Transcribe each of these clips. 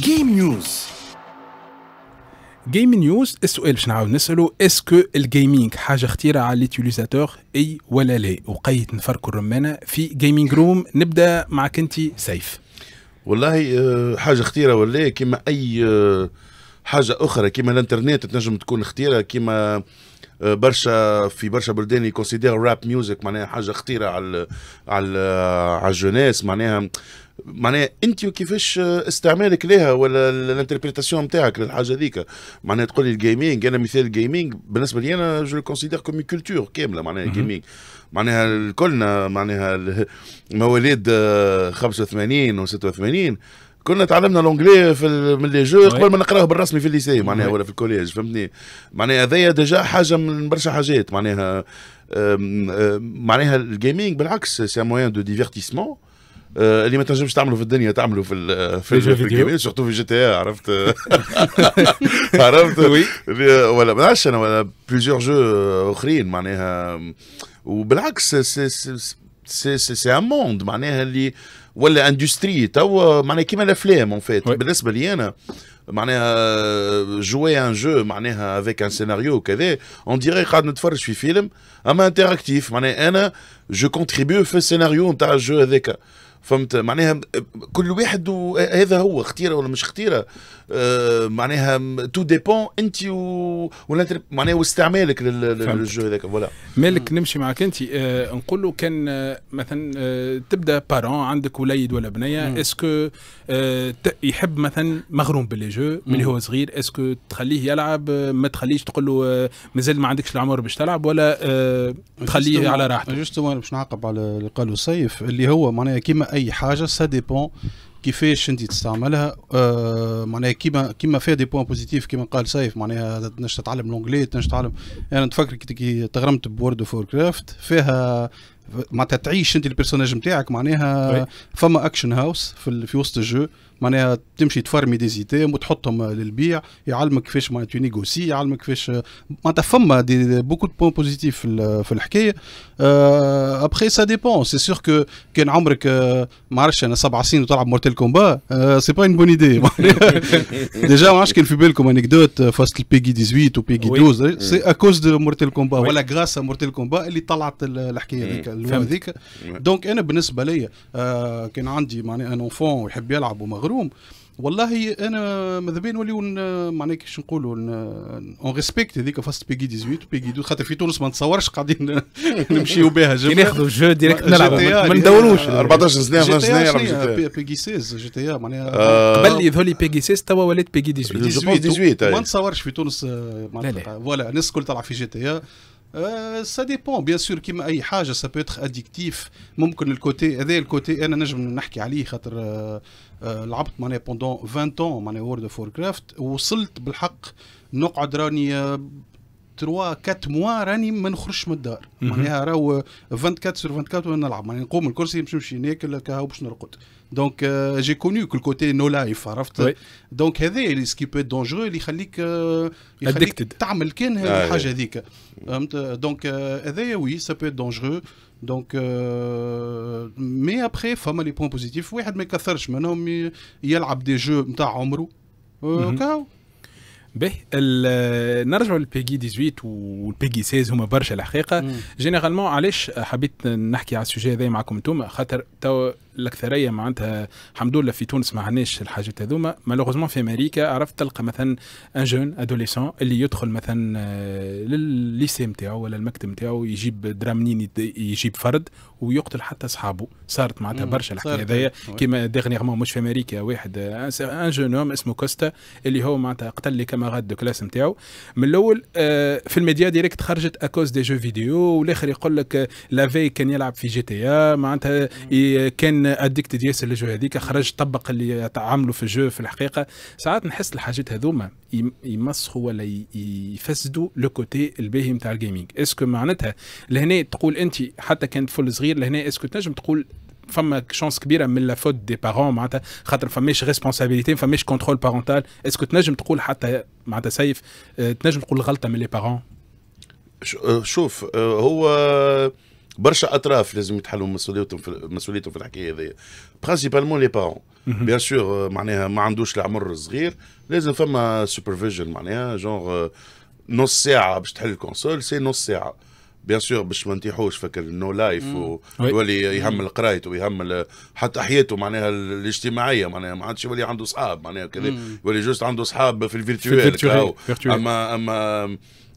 جيم نيوز جيم نيوز السؤال باش نعاود نساله اسكو الجيمنج حاجه خطيره على ليتيليزاتور اي ولا لا وقيت نفركوا الرمانه في جيمنج روم نبدا معك انت سيف والله حاجه خطيره ولا كيما اي آه، حاجه اخرى كيما الانترنت تنجم تكون خطيره كيما آه، برشا في برشا بلدان يكونسيدير راب ميوزك معناها حاجه خطيره على على على الجوناس معناها معناها انت كيفاش استعمالك لها ولا الانتربريتاسيون نتاعك للحاجه هذيك معناها تقول لي الجيمنج انا مثال الجيمنج بالنسبه لي انا جو كونسيدير كومي كولتور كامله معناها الجيمنج معناها الكلنا معناها مواليد 85 و 86 كنا تعلمنا لونجلي في من لي جو قبل ما نقراه بالرسمي في الليسي معناها ولا في الكوليج فهمتني معناها هذايا ديجا حاجه من برشا حاجات معناها معناها الجيمنج بالعكس سي موان دو ديفيرتيسمون اللي ما تنجمش تعمله في الدنيا تعمله في في الجيمنج الجيمين سورتو في جي تي إيه، عرفت عرفت وي ولا ما انا ولا بليزيور جو اخرين معناها وبالعكس سي سي سي ان موند معناها اللي ولا اندستري تو معناها كيما الافلام اون فيت بالنسبه لي انا معناها جوي ان جو معناها افيك ان سيناريو كذا اون ديري قاعد نتفرج في فيلم اما انتراكتيف معناها انا جو كونتريبيو في السيناريو نتاع الجو هذاك فهمت معناها كل واحد هذا هو اختيره ولا مش اختيره آه، معناها تو ديبون انت و... معناها واستعمالك للجو هذاك فوالا مالك نمشي معك انت آه، نقول له كان آه، مثلا تبدا بارون عندك وليد ولا بنيه اسكو يحب مثلا مغروم باللي جو من هو صغير اسكو تخليه يلعب ما تخليش تقول له مازال ما عندكش العمر باش تلعب ولا تخليه على راحته جوستومون باش نعقب على اللي قالوا سيف اللي هو معناها كيما اي حاجه سا ديبون كيفاش انت تستعملها آه، معناها كيما كيما فيها دي بوان بوزيتيف كيما قال سيف معناها تنجم تتعلم لونجلي تنجم تتعلم انا نتفكر كي تغرمت بورد اوف كرافت فيها معناتها تعيش انت البيرسوناج نتاعك معناها فما اكشن هاوس في, في وسط الجو معناها تمشي تفرمي دي زيتام وتحطهم للبيع يعلمك كيفاش معناها تونيغوسي يعلمك كيفاش معناتها فما دي بوكو دو بوان بوزيتيف في الحكايه ابخي سا ديبون سي سيغ كو كان عمرك آه، ما عرفش انا سبع سنين وتلعب مورتيل كومبا سي با اون بون ايدي ديجا ما عرفش كان في بالكم انكدوت آه، فاست البيجي 18 وبيجي 12 سي اكوز دو مورتيل كومبا ولا غراس مورتيل كومبا اللي طلعت الحكايه هذيك اللوا هذيك دونك انا بالنسبه ليا آه، كان عندي معناها ان اونفون يحب يلعب ومغرب مغروم والله انا ماذا بيا نوليو معناها كيفاش نقولوا اون ريسبكت هذيك فاست بيجي 18 بيجي 12 خاطر في تونس ما نتصورش قاعدين نمشيو بها جبهه ناخذوا جو ديريكت نلعبوا ما ندوروش 14 سنه 15 سنه بيجي 16 جي تي ا معناها آه، قبل يظهر بيجي 16 توا ولات بيجي 18 18 ما نتصورش في تونس معناها فوالا الناس الكل تلعب في جي تي سا ديبون بيان سور كيما اي حاجه سا بو اديكتيف ممكن الكوتي هذا الكوتي انا نجم نحكي عليه خاطر لعبت ماني بوندون 20 ans وورد اوف كرافت وصلت بالحق نقعد راني تروا كات موا راني ما نخرجش من الدار معناها راهو 24 سور 24 وانا نلعب معناها نقوم الكرسي باش نمشي ناكل كهو باش نرقد دونك جي كونيو كل كوتي نو لايف عرفت دونك هذا سكي بي دونجور اللي يخليك euh، يخليك تعمل كان آه، إيه. الحاجه هذيك فهمت دونك هذايا وي سا بي دونجرو دونك مي ابخي فما لي بوان بوزيتيف واحد ما يكثرش منهم يلعب دي جو نتاع عمره كاو به نرجعوا للبيجي 18 والبيجي 16 هما برشا الحقيقه جينيرالمون علاش حبيت نحكي على السوجي هذا معكم انتم خاطر تو الاكثريه معناتها الحمد لله في تونس ما عندناش الحاجات هذوما مالوغوزمون في امريكا عرفت تلقى مثلا ان جون ادوليسون اللي يدخل مثلا آه، للليسي نتاعو ولا المكتب نتاعو يجيب درامنين يجيب فرد ويقتل حتى اصحابه صارت معناتها برشا الحكايه هذايا كيما ديغنيغمون مش في امريكا واحد ان جون هوم اسمه كوستا اللي هو معناتها قتل لي كاماراد دو كلاس نتاعو من الاول آه، في الميديا ديريكت خرجت اكوز دي جو فيديو والاخر يقول لك لافي آه، كان يلعب في جي تي إيه، معناتها كان اديكتد ياسر للجو هذيك خرج طبق اللي تعاملوا في الجو في الحقيقه ساعات نحس الحاجات هذوما يمسخوا ولا يفسدوا لو كوتي الباهي نتاع الجيمنج اسكو معناتها لهنا تقول انت حتى كانت فل صغير لهنا اسكو تنجم تقول فما شانس كبيره من لا فوت دي بارون معناتها خاطر فماش ريسبونسابيلتي فماش كونترول بارونتال اسكو تنجم تقول حتى معناتها سيف آه، تنجم تقول غلطه من لي بارون آه، شوف آه، هو برشا اطراف لازم يتحلوا مسؤوليتهم في مسؤوليتهم في الحكايه هذه برانسيبالمون لي بارون بيان سور معناها ما عندوش العمر الصغير لازم فما سوبرفيجن معناها جونغ euh، نص ساعه باش تحل الكونسول سي نص ساعه بيان سور باش ما نطيحوش فكر نو لايف ويولي يهمل قرايته ويهمل حتى حياته معناها الاجتماعيه معناها ما عادش يولي عنده اصحاب معناها كذا يولي جوست عنده اصحاب في الفيرتوال اما اما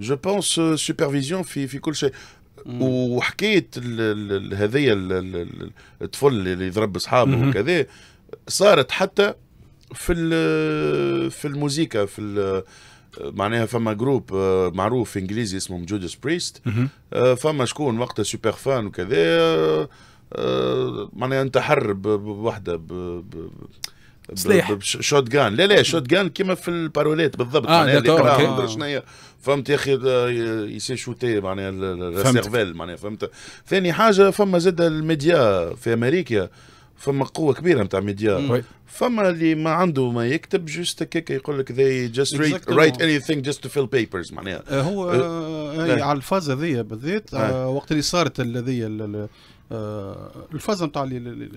جو بونس سوبرفيزيون في في كل شيء وحكايه هذايا الطفل اللي يضرب اصحابه وكذا صارت حتى في في الموزيكا في معناها فما جروب معروف انجليزي اسمه جودس بريست فما شكون وقتها سوبر فان وكذا معناها انتحر بوحده سلاح شوت جان لا لا شوت جان كيما في الباروليت بالضبط آه معناها اللي قراها شنو هي فهمت يا اخي يسي آه، شوتي معناها السيرفيل معناها فهمت ثاني حاجه فما زاد الميديا في امريكا فما قوه كبيره نتاع ميديا فما اللي ما عنده ما يكتب جوست هكاك يقول لك جاست just رايت اني ثينج جاست تو فيل بيبرز معناها آه، هو أه. آه، على الفاز هذيا بالذات أه. وقت اللي صارت هذيا آه، الفازه نتاع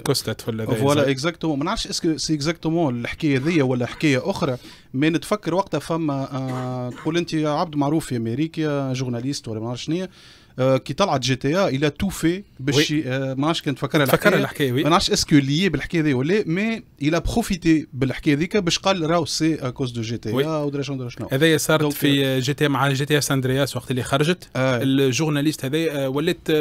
كوستات ولا فوالا اكزاكتومون ما نعرفش اسكو سي اكزاكتومون الحكايه ذيا ولا حكايه اخرى مي نتفكر وقتها فما آه، تقول انت عبد معروف في امريكا جورناليست ولا ما نعرفش شنو آه، كي طلعت جي تي ا إيه، الى تو في باش آه، ما عادش كنت فكر الحكايه فكرها الحكايه وي ما نعرفش اسكو لي بالحكايه هذه ولا مي الى بروفيتي بالحكايه هذيك باش قال راهو سي كوز دو جي تي ا ودرا شنو شنو هذايا صارت في euh, جي تي إيه مع جي تي اس إيه اندرياس وقت اللي خرجت آه. الجورناليست هذايا آه، ولات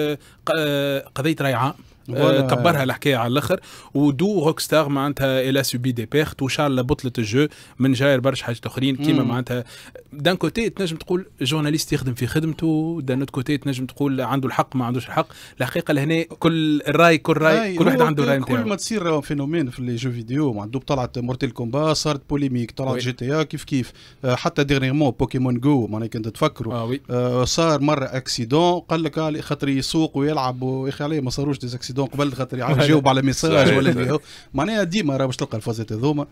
قضيه راي عام كبرها الحكايه على الاخر ودو روك ستار معناتها الا سوبي دي بيرت وشعل بطله الجو من جاير برشا حاجات اخرين كيما معناتها دان كوتي تنجم تقول جورناليست يخدم في خدمته دان كوتي تنجم تقول عنده الحق ما عندوش الحق الحقيقه لهنا كل الراي كل راي كل واحد عنده راي كل ما تصير فينومين في لي جو فيديو معناتها طلعت مورتيل كومبا صارت بوليميك طلعت جي تي ا إيه، كيف كيف آه، حتى ديرنيغمون بوكيمون جو معناها كنت تفكروا آه، آه، صار مره اكسيدون قال لك خاطر يسوق ويلعب ويخي عليه ما صاروش ديزاكسيدون اكسيدون قبل خاطر يعرف يجاوب على ميساج ولا اللي هو معناها ديما راه باش تلقى الفازات هذوما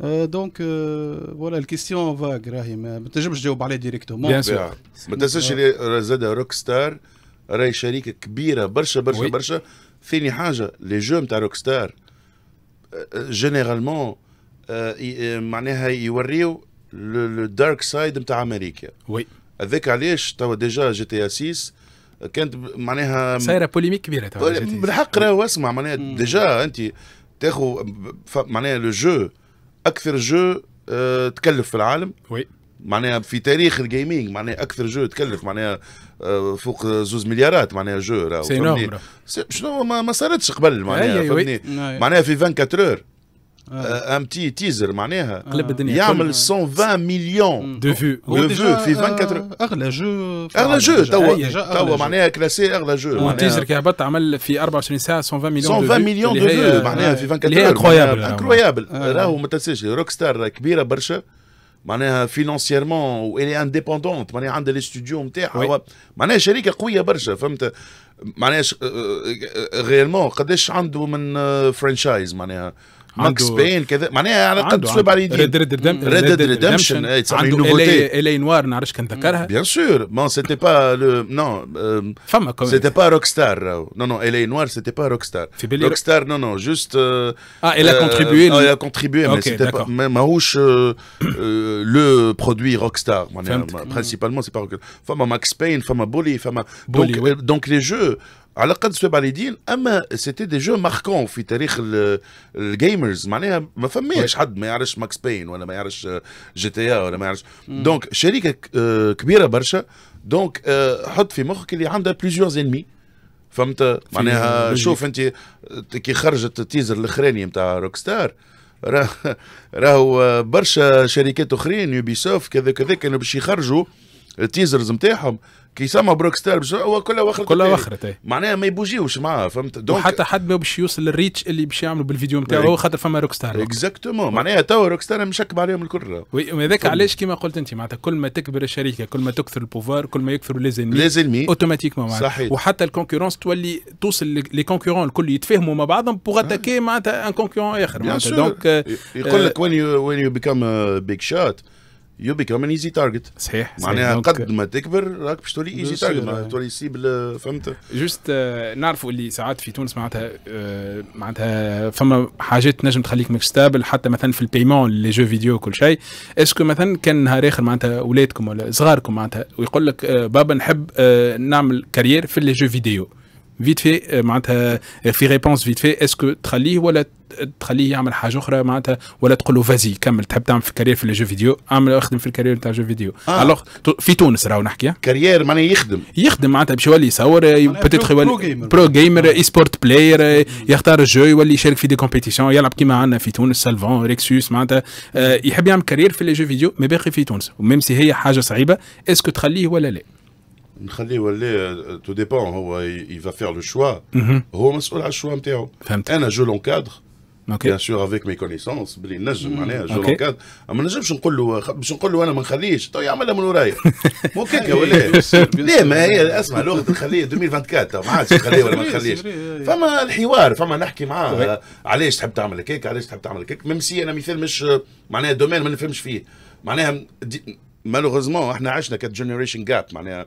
آه، دونك فوالا آه، الكيستيون فاك راهي ما تنجمش تجاوب عليه ديريكتومون بيان سور ما تنساش زاد روك ستار راهي شركه كبيره برشا برشا برشا ثاني حاجه لي جو نتاع روك ستار جينيرالمون معناها يوريو لو دارك سايد نتاع امريكا وي هذاك علاش توا ديجا جي تي 6 كانت معناها صايره بوليميك كبيره بالحق راه واسمع معناها ديجا انت تاخذ معناها لو جو اكثر جو آه، تكلف في العالم وي معناها في تاريخ الجيمنج معناها اكثر جو تكلف معناها آه، فوق زوز مليارات معناها جو راهو شنو ما, صارتش قبل معناها فهمني معناها في 24 اور ام تي تيزر معناها قلب الدنيا يعمل 120 مليون دو فيو دو فيو في 24 اغلى جو اغلى جو توا توا معناها كلاسي اغلى جو تيزر كي هبط عمل في 24 ساعه 120 مليون 120 مليون دو فيو معناها في 24 انكرويابل انكرويابل راهو ما تنساش روك ستار كبيره برشا معناها فينونسيرمون ولي انديبوندونت معناها عندها لي ستوديو نتاعها معناها شركه قويه برشا فهمت معناها غيرمون قداش عنده من فرانشايز معناها Max Payne, qu'est-ce que c'est que ça Ma ne a pas tout ce baril de... Red Dead Redemption, etc. Et nous voulions Ellay Noir, Narash Bien sûr, bon, ce n'était pas... Non... Euh, femme, pas Rockstar. Euh. Non, non, Ellay Noir, ce n'était pas Rockstar. Rockstar, non, non, juste... Euh, ah, elle a contribué, elle a contribué, mais ce n'était pas... Ma le produit Rockstar, principalement, ce n'est pas Rockstar. Femme à Max Payne, femme à Bully, femme Bully. Donc les jeux... على قد سويب على اليدين اما سيتي دي جو ماركون في تاريخ الجيمرز معناها ما فماش حد ما يعرفش ماكس بين ولا ما يعرفش جي تي إيه ولا ما يعرفش دونك شركه آه، كبيره برشا دونك آه، حط في مخك اللي عندها بليزيور انمي فهمت معناها شوف انت كي خرجت التيزر الاخراني نتاع روك ستار راهو آه، برشا شركات اخرين يوبي سوف كذا كذا كانوا باش يخرجوا التيزرز نتاعهم كي يسمى بروك ستار هو كلها وخرت كلها إيه. وخرت إيه. معناها ما يبوجيوش معاه فهمت دونك وحتى حد ما باش يوصل للريتش اللي باش يعملوا بالفيديو نتاعو هو خاطر فما روك ستار اكزاكتومون معناها تو روك ستار مشكب عليهم الكل وهذاك علاش كيما قلت انت معناتها كل ما تكبر الشركه كل ما تكثر البوفار كل ما يكثروا لي زلمي لي زلمي اوتوماتيكمون معناتها وحتى الكونكورونس تولي توصل لي كونكورون الكل يتفاهموا مع بعضهم بوغ اتاكي معناتها ان كونكورون اخر معناتها دونك euh، يقول لك وين يو بيكام بيج شوت يو بيكام ان ايزي تارجت صحيح معناها قد ما تكبر راك باش تولي ايزي تارجت تولي سيبل آه، فهمت جوست آه، نعرفوا اللي ساعات في تونس معناتها آه، معناتها فما حاجات تنجم تخليك ماكش ستابل حتى مثلا في البيمون لي جو فيديو كل شيء اسكو مثلا كان نهار اخر معناتها اولادكم ولا صغاركم معناتها ويقول لك بابا نحب نعمل كارير في لي جو فيديو فيت euh, euh, في معناتها في ريبونس فيت في اسكو تخليه ولا تخليه يعمل حاجه اخرى معناتها ولا تقول له فازي كمل تحب تعمل في كارير في الجو فيديو اعمل اخدم في الكارير تاع جو فيديو آه. في تونس راهو نحكي كارير معناها يخدم يخدم معناتها باش يولي يصور بوتيتر يولي برو جيمر اي سبورت بلاير يختار الجو يولي يشارك في دي كومبيتيسيون يلعب كيما عندنا في تونس سالفون ريكسوس معناتها آه، يحب يعمل كارير في الجو فيديو مي باقي في تونس وميم سي هي حاجه صعيبه اسكو تخليه ولا لا نخليه ولا تو ديبون هو يفا فير لو شوا هو مسؤول على الشوا نتاعو انا جو لونكادر اوكي بيان سور افيك مي كونيسونس بلي نجم معناها جو لونكادر ما نجمش نقول له باش نقول له انا ما نخليش تو يعملها من ورايا مو كيكا ولا لا ما هي اسمع لغه نخليه 2024 ما عادش نخليه ولا ما نخليش فما الحوار فما نحكي معاه علاش تحب تعمل كيك علاش تحب تعمل كيك ميم سي انا مثال مش معناها دومين ما نفهمش فيه معناها مالوغوزمون احنا عشنا كات جينيريشن جاب معناها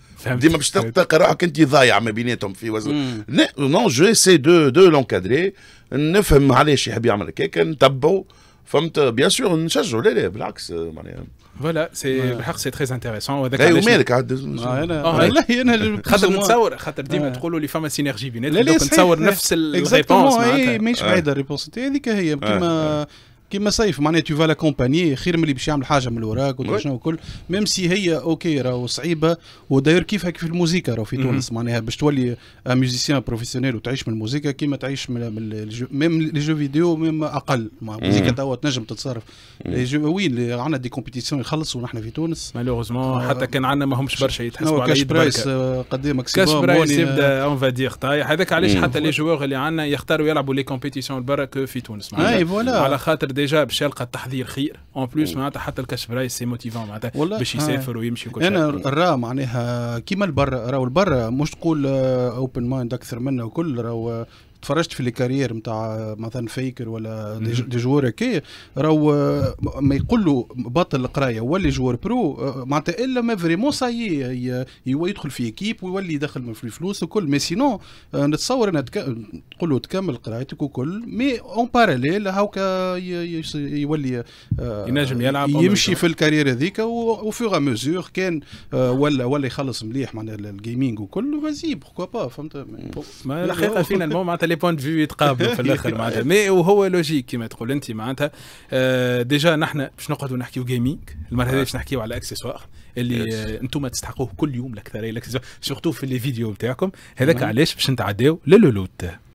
ديما باش تلقى روحك انت ضايع ما بيناتهم في وزن نو جو سي دو دو لونكادري نفهم علاش يحب يعمل هكاك نتبعو فهمت بيان سور نشجعو لا لا بالعكس معناها فوالا سي بالحق سي تري انتيريسون وهذاك علاش ومالك عاد آه، انا لا آه، انا خاطر نتصور خاطر ديما آه. تقولوا لي فما سينيرجي بيناتهم نتصور نفس الريبونس ماهيش بعيده الريبونس هذيك هي كيما كيما صيف معناها تو كومباني خير من اللي باش يعمل حاجه من الوراق شنو وكل ميم سي هي اوكي راهو صعيبه وداير كيف هيك في الموسيقى راهو في mhm. تونس معناها باش تولي ميوزيسيان بروفيسيونيل وتعيش من الموسيقى كيما تعيش من ميم لي جو فيديو ميم اقل مع الموسيقى mhm. توا تنجم تتصرف وين mhm. عندنا دي كومبيتيسيون يخلصوا نحن في تونس مالوغوزمون آه، حتى كان عندنا ماهمش برشا يتحسبوا على كاش برايس قد ايه كاش برايس يبدا اون آه. فادير طيب، هذاك علاش حتى لي جوار اللي عندنا يختاروا يلعبوا لي كومبيتيسيون برا في تونس اي فوالا على خاطر ديجا باش يلقى التحضير خير اون بليس معناتها حتى الكشف راي سي موتيفون معناتها باش آه. يسافر ويمشي وكل انا راه معناها كيما البرا راهو البرا مش تقول اوبن آه، مايند اكثر منا وكل راهو تفرجت في الكارير نتاع مثلا فيكر ولا دي جوار كي راهو ما يقولوا بطل القرايه ولي جوار برو معناتها الا ما فريمون ساي يدخل في ايكيب ويولي يدخل في الفلوس وكل مي سينو آه، نتصور انها تقول له تكمل قرايتك وكل مي اون باراليل هاوكا يولي آه، ينجم يلعب يمشي في الكارير هذيك وفوغ ميزور كان آه، ولا ولا يخلص مليح معناها الجيمنج وكل فازي بوكوا با فهمت الحقيقه فينا معناتها لي بوان دو فيو يتقابلوا في الاخر معناتها مي وهو لوجيك كما تقول انت معناتها ديجا آه، نحن باش نقعدوا نحكيو جيمنج المره هذه باش نحكيو على اكسسوار اللي انتم تستحقوه كل يوم الاكثريه الاكسسوار سورتو في لي فيديو نتاعكم هذاك نعم. علاش باش نتعداو للولوت